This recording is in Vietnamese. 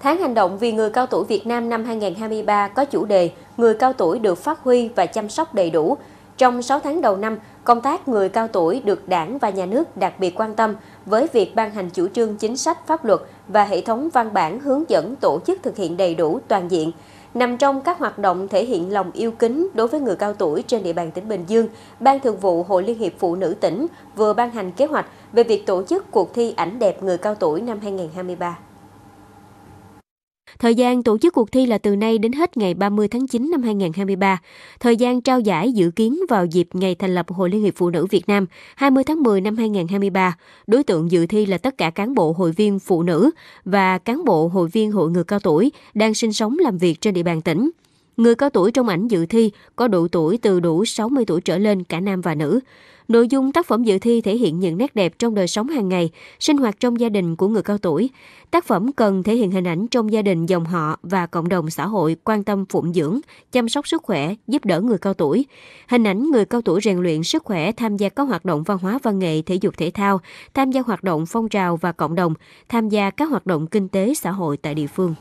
Tháng hành động vì người cao tuổi Việt Nam năm 2023 có chủ đề Người cao tuổi được phát huy và chăm sóc đầy đủ. Trong 6 tháng đầu năm, công tác người cao tuổi được đảng và nhà nước đặc biệt quan tâm với việc ban hành chủ trương chính sách pháp luật và hệ thống văn bản hướng dẫn tổ chức thực hiện đầy đủ toàn diện. Nằm trong các hoạt động thể hiện lòng yêu kính đối với người cao tuổi trên địa bàn tỉnh Bình Dương, Ban Thường vụ Hội Liên hiệp Phụ nữ tỉnh vừa ban hành kế hoạch về việc tổ chức cuộc thi ảnh đẹp người cao tuổi năm 2023. Thời gian tổ chức cuộc thi là từ nay đến hết ngày 30 tháng 9 năm 2023. Thời gian trao giải dự kiến vào dịp ngày thành lập Hội Liên hiệp Phụ nữ Việt Nam 20 tháng 10 năm 2023. Đối tượng dự thi là tất cả cán bộ hội viên phụ nữ và cán bộ hội viên hội người cao tuổi đang sinh sống làm việc trên địa bàn tỉnh. Người cao tuổi trong ảnh dự thi có độ tuổi từ đủ 60 tuổi trở lên cả nam và nữ. Nội dung tác phẩm dự thi thể hiện những nét đẹp trong đời sống hàng ngày, sinh hoạt trong gia đình của người cao tuổi. Tác phẩm cần thể hiện hình ảnh trong gia đình dòng họ và cộng đồng xã hội quan tâm phụng dưỡng, chăm sóc sức khỏe, giúp đỡ người cao tuổi. Hình ảnh người cao tuổi rèn luyện sức khỏe tham gia các hoạt động văn hóa văn nghệ, thể dục thể thao, tham gia hoạt động phong trào và cộng đồng, tham gia các hoạt động kinh tế xã hội tại địa phương.